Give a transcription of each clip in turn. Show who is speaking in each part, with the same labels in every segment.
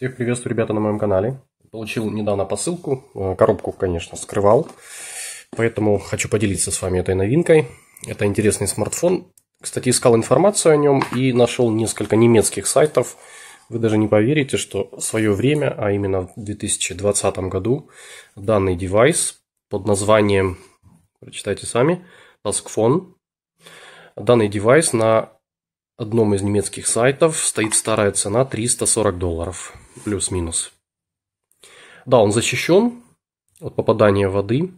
Speaker 1: Всех приветствую, ребята, на моем канале. Получил недавно посылку, э, коробку, конечно, скрывал. Поэтому хочу поделиться с вами этой новинкой. Это интересный смартфон. Кстати, искал информацию о нем и нашел несколько немецких сайтов. Вы даже не поверите, что в свое время, а именно в 2020 году, данный девайс под названием, прочитайте сами, Taskphone, данный девайс на одном из немецких сайтов стоит старая цена 340 долларов, плюс-минус. Да, он защищен от попадания воды,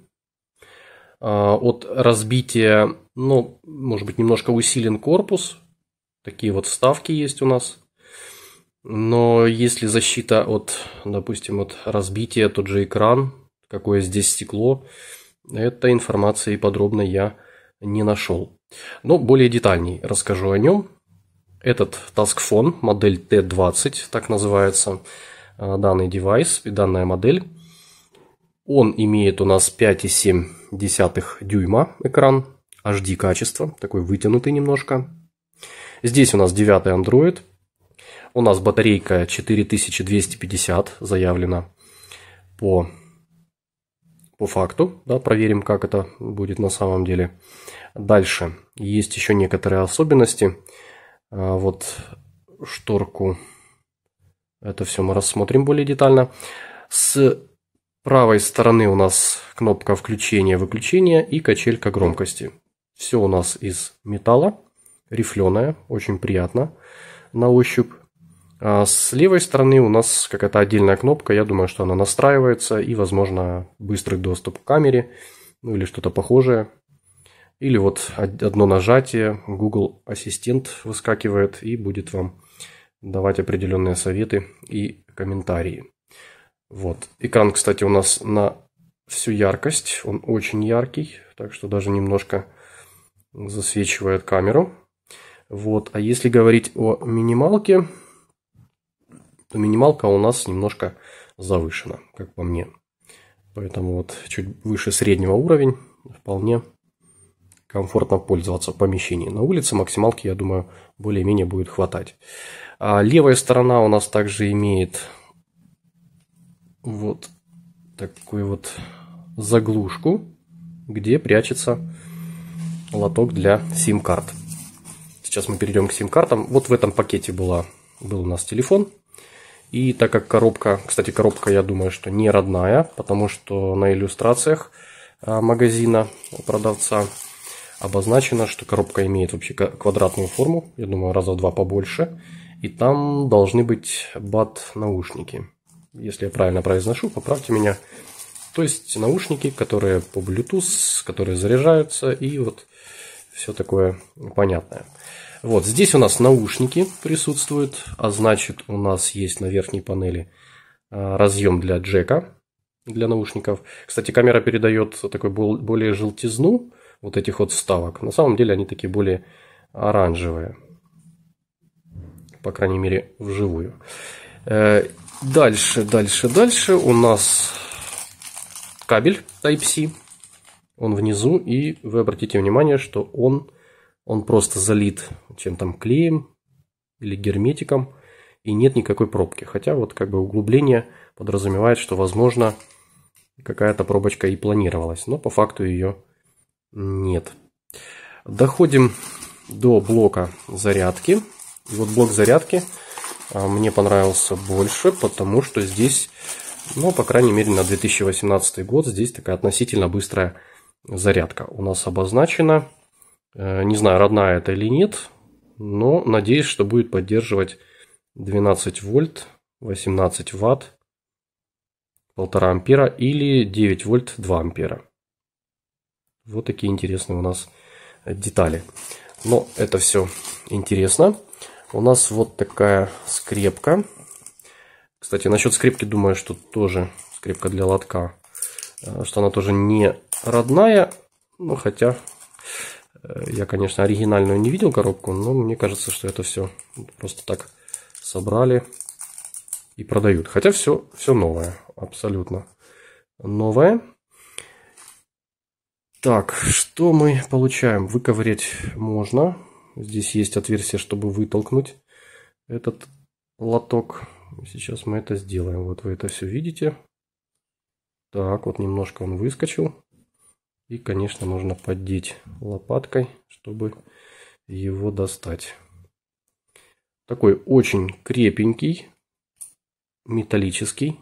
Speaker 1: а, от разбития, ну, может быть, немножко усилен корпус. Такие вот вставки есть у нас. Но если защита от, допустим, от разбития, тот же экран, какое здесь стекло, этой информации подробно я не нашел. Но более детальней расскажу о нем этот TaskPhone, модель T20, так называется, э, данный девайс и данная модель. Он имеет у нас 5,7 дюйма экран, HD качество, такой вытянутый немножко. Здесь у нас 9 Android. У нас батарейка 4250 заявлена по, по факту. Да, проверим, как это будет на самом деле. Дальше есть еще некоторые особенности. А, вот шторку. Это все мы рассмотрим более детально. С правой стороны у нас кнопка включения-выключения и качелька громкости. Все у нас из металла, рифленое, очень приятно на ощупь. А с левой стороны у нас какая-то отдельная кнопка, я думаю, что она настраивается и, возможно, быстрый доступ к камере, ну или что-то похожее. Или вот одно нажатие, Google Ассистент выскакивает и будет вам давать определенные советы и комментарии. Вот. Экран, кстати, у нас на всю яркость. Он очень яркий, так что даже немножко засвечивает камеру. Вот. А если говорить о минималке, то минималка у нас немножко завышена, как по мне. Поэтому вот чуть выше среднего уровень вполне комфортно пользоваться в помещении. На улице максималки, я думаю, более-менее будет хватать. А левая сторона у нас также имеет вот такую вот заглушку, где прячется лоток для сим-карт. Сейчас мы перейдем к сим-картам. Вот в этом пакете была, был у нас телефон. И так как коробка, кстати, коробка, я думаю, что не родная, потому что на иллюстрациях а, магазина у продавца обозначено, что коробка имеет вообще квадратную форму, я думаю, раза в два побольше, и там должны быть бат-наушники. Если я правильно произношу, поправьте меня. То есть наушники, которые по Bluetooth, которые заряжаются и вот все такое понятное. Вот здесь у нас наушники присутствуют, а значит у нас есть на верхней панели а, разъем для джека для наушников. Кстати, камера передает такой более желтизну, вот этих вот вставок. На самом деле они такие более оранжевые, по крайней мере вживую. Э, дальше, дальше, дальше у нас кабель Type-C. Он внизу, и вы обратите внимание, что он, он просто залит чем там клеем или герметиком, и нет никакой пробки. Хотя вот как бы углубление подразумевает, что возможно какая-то пробочка и планировалась, но по факту ее нет. Доходим до блока зарядки. И вот блок зарядки а, мне понравился больше, потому что здесь, ну, по крайней мере, на 2018 год здесь такая относительно быстрая зарядка. У нас обозначена, э, не знаю, родная это или нет, но надеюсь, что будет поддерживать 12 вольт, 18 ватт, 1,5 ампера или 9 вольт, 2 ампера. Вот такие интересные у нас детали. Но это все интересно. У нас вот такая скрепка. Кстати, насчет скрепки думаю, что тоже скрепка для лотка. Э, что она тоже не родная. Ну, хотя э, я, конечно, оригинальную не видел коробку, но мне кажется, что это все просто так собрали и продают. Хотя все, все новое, абсолютно новое. Так, что мы получаем? Выковырять можно. Здесь есть отверстие, чтобы вытолкнуть этот лоток. Сейчас мы это сделаем. Вот вы это все видите. Так, вот немножко он выскочил. И, конечно, нужно поддеть лопаткой, чтобы его достать. Такой очень крепенький, металлический,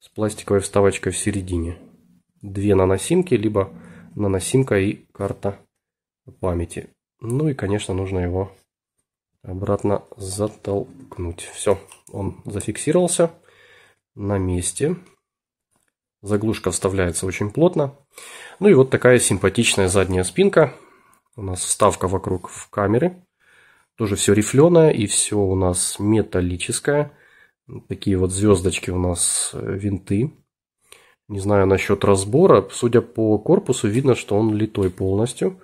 Speaker 1: с пластиковой вставочкой в середине. Две наносимки, либо наносимка и карта памяти. Ну и, конечно, нужно его обратно затолкнуть. Все, он зафиксировался на месте. Заглушка вставляется очень плотно. Ну и вот такая симпатичная задняя спинка. У нас вставка вокруг в камеры. Тоже все рифленое и все у нас металлическое. Такие вот звездочки у нас э, винты. Не знаю насчет разбора. Судя по корпусу, видно, что он литой полностью.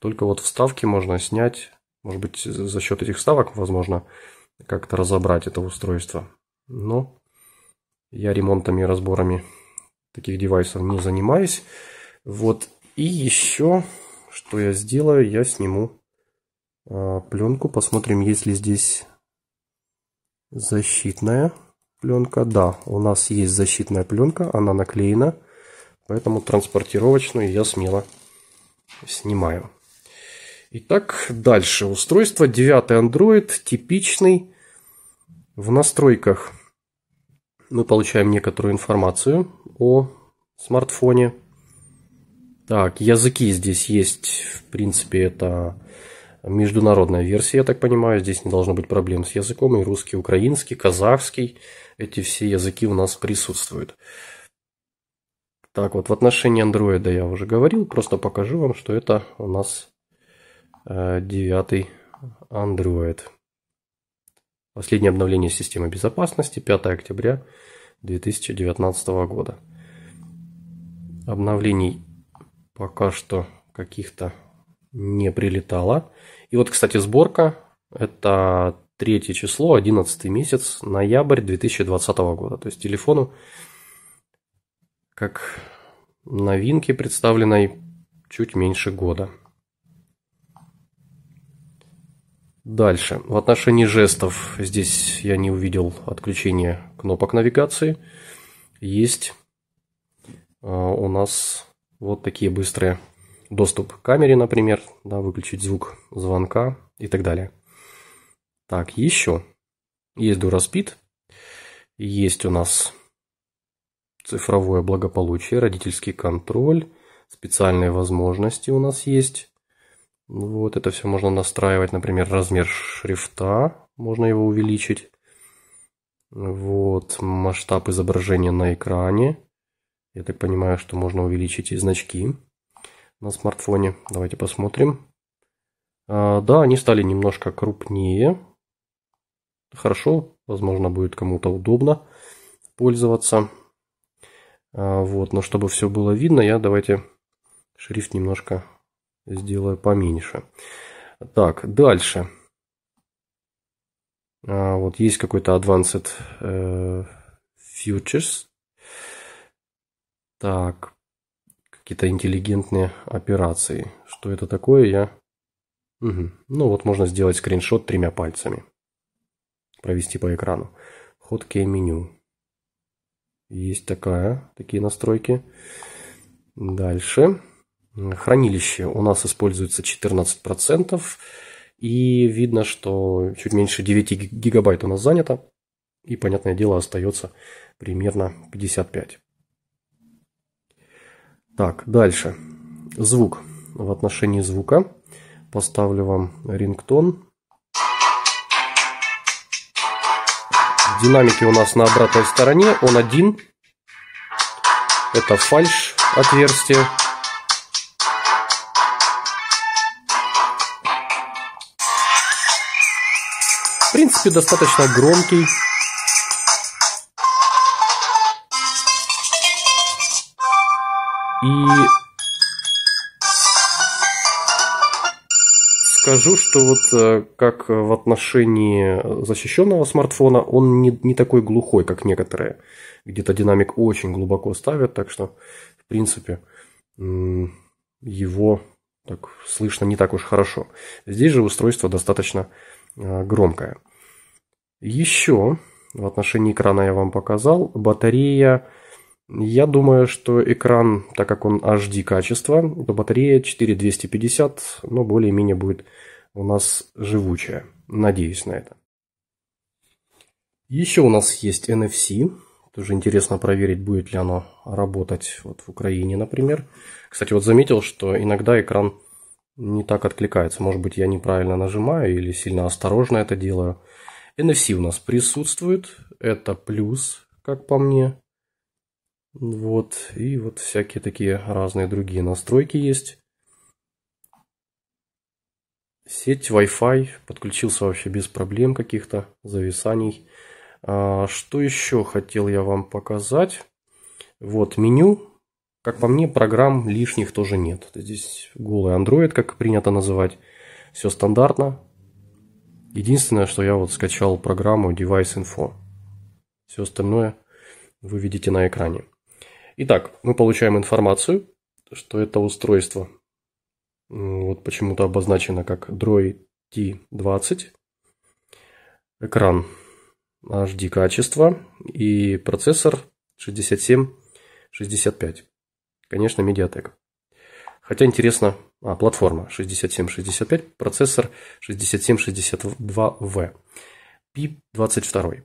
Speaker 1: Только вот вставки можно снять. Может быть, за счет этих вставок, возможно, как-то разобрать это устройство. Но я ремонтами и разборами таких девайсов не занимаюсь. Вот. И еще, что я сделаю, я сниму а, пленку. Посмотрим, есть ли здесь защитная пленка, да, у нас есть защитная пленка, она наклеена, поэтому транспортировочную я смело снимаю. Итак, дальше. Устройство 9 Android, типичный. В настройках мы получаем некоторую информацию о смартфоне. Так, языки здесь есть, в принципе, это международная версия, я так понимаю. Здесь не должно быть проблем с языком. И русский, украинский, казахский. Эти все языки у нас присутствуют. Так вот, в отношении Андроида я уже говорил. Просто покажу вам, что это у нас э, девятый Андроид. Последнее обновление системы безопасности 5 октября 2019 года. Обновлений пока что каких-то не прилетало. И вот, кстати, сборка. Это третье число, одиннадцатый месяц, ноябрь 2020 года. То есть телефону как новинки представленной чуть меньше года. Дальше. В отношении жестов здесь я не увидел отключения кнопок навигации. Есть а, у нас вот такие быстрые доступ к камере, например, да, выключить звук звонка и так далее. Так, еще есть DuraSpeed, есть у нас цифровое благополучие, родительский контроль, специальные возможности у нас есть. Вот это все можно настраивать, например, размер шрифта, можно его увеличить. Вот масштаб изображения на экране. Я так понимаю, что можно увеличить и значки на смартфоне. Давайте посмотрим. А, да, они стали немножко крупнее. Хорошо, возможно, будет кому-то удобно пользоваться. А, вот, но чтобы все было видно, я давайте шрифт немножко сделаю поменьше. Так, дальше. А, вот есть какой-то Advanced э, Futures. Так, какие-то интеллигентные операции. Что это такое, я... Угу. Ну вот можно сделать скриншот тремя пальцами. Провести по экрану. Ходки меню. Есть такая, такие настройки. Дальше. Хранилище. У нас используется 14%. И видно, что чуть меньше 9 гигабайт у нас занято. И, понятное дело, остается примерно 55. Так, дальше. Звук. В отношении звука поставлю вам рингтон. Динамики у нас на обратной стороне. Он один. Это фальш отверстие. В принципе, достаточно громкий. И скажу, что вот э, как в отношении защищенного смартфона, он не, не такой глухой, как некоторые. Где-то динамик очень глубоко ставят, так что, в принципе, его так слышно не так уж хорошо. Здесь же устройство достаточно э, громкое. Еще в отношении экрана я вам показал. Батарея я думаю, что экран, так как он HD качества, то батарея 4250, но более-менее будет у нас живучая. Надеюсь на это. Еще у нас есть NFC. Тоже интересно проверить, будет ли оно работать вот в Украине, например. Кстати, вот заметил, что иногда экран не так откликается. Может быть, я неправильно нажимаю или сильно осторожно это делаю. NFC у нас присутствует. Это плюс, как по мне. Вот, и вот всякие такие разные другие настройки есть. Сеть Wi-Fi подключился вообще без проблем каких-то, зависаний. А, что еще хотел я вам показать? Вот меню. Как по мне, программ лишних тоже нет. Здесь голый Android, как принято называть. Все стандартно. Единственное, что я вот скачал программу Device Info. Все остальное вы видите на экране. Итак, мы получаем информацию, что это устройство вот почему-то обозначено как Droid T20. Экран HD качества и процессор 6765. Конечно, Mediatek. Хотя интересно, а, платформа 6765, процессор 6762V, PIP22.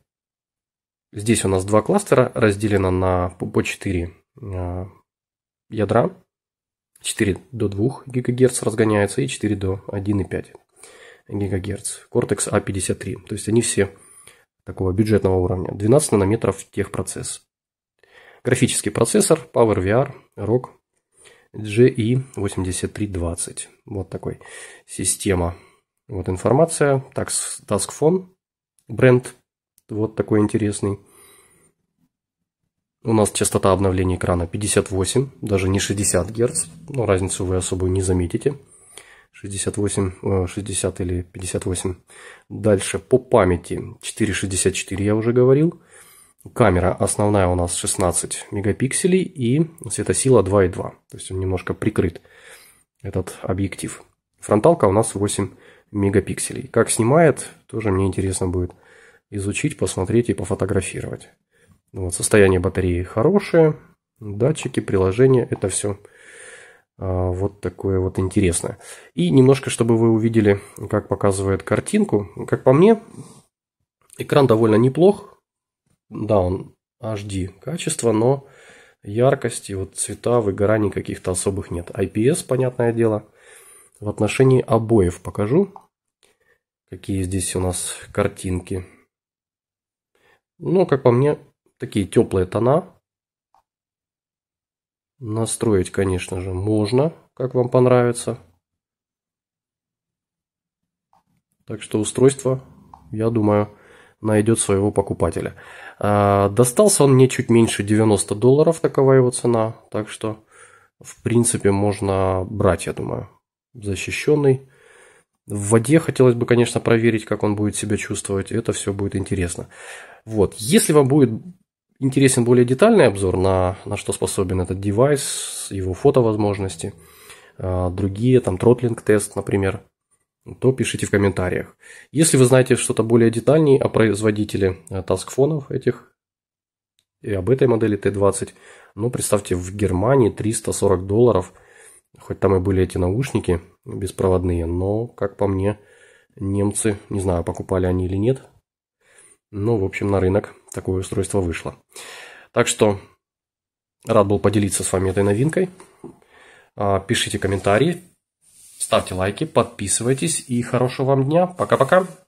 Speaker 1: Здесь у нас два кластера разделено на по 4 а, ядра 4 до 2 ГГц разгоняется и 4 до 1,5 ГГц. Cortex A53. То есть они все такого бюджетного уровня. 12 нанометров техпроцесс. Графический процессор PowerVR ROG GE8320. Вот такой система. Вот информация. Так, Task Phone бренд. Вот такой интересный. У нас частота обновления экрана 58, даже не 60 Гц, но разницу вы особо не заметите. 68, 60 э, или 58. Дальше по памяти 4.64 я уже говорил. Камера основная у нас 16 мегапикселей и светосила 2.2. То есть он немножко прикрыт, этот объектив. Фронталка у нас 8 мегапикселей. Как снимает, тоже мне интересно будет изучить, посмотреть и пофотографировать. Вот, состояние батареи хорошее, датчики, приложения, это все а, вот такое вот интересное. И немножко, чтобы вы увидели, как показывает картинку. Как по мне, экран довольно неплох. Да, он HD качество, но яркости, вот цвета, выгораний каких-то особых нет. IPS, понятное дело. В отношении обоев покажу, какие здесь у нас картинки. Но, ну, как по мне, такие теплые тона. Настроить, конечно же, можно, как вам понравится. Так что устройство, я думаю, найдет своего покупателя. А, достался он мне чуть меньше 90 долларов, такова его цена. Так что, в принципе, можно брать, я думаю. Защищенный. В воде хотелось бы, конечно, проверить, как он будет себя чувствовать. Это все будет интересно. Вот. Если вам будет интересен более детальный обзор на, на что способен этот девайс, его фотовозможности, а, другие, там, тротлинг-тест, например, то пишите в комментариях. Если вы знаете что-то более детальнее о производителе э, таскфонов этих и об этой модели Т20, ну, представьте, в Германии 340 долларов, хоть там и были эти наушники беспроводные, но, как по мне, немцы, не знаю, покупали они или нет, ну, в общем, на рынок такое устройство вышло. Так что рад был поделиться с вами этой новинкой. А, пишите комментарии, ставьте лайки, подписывайтесь и хорошего вам дня. Пока-пока.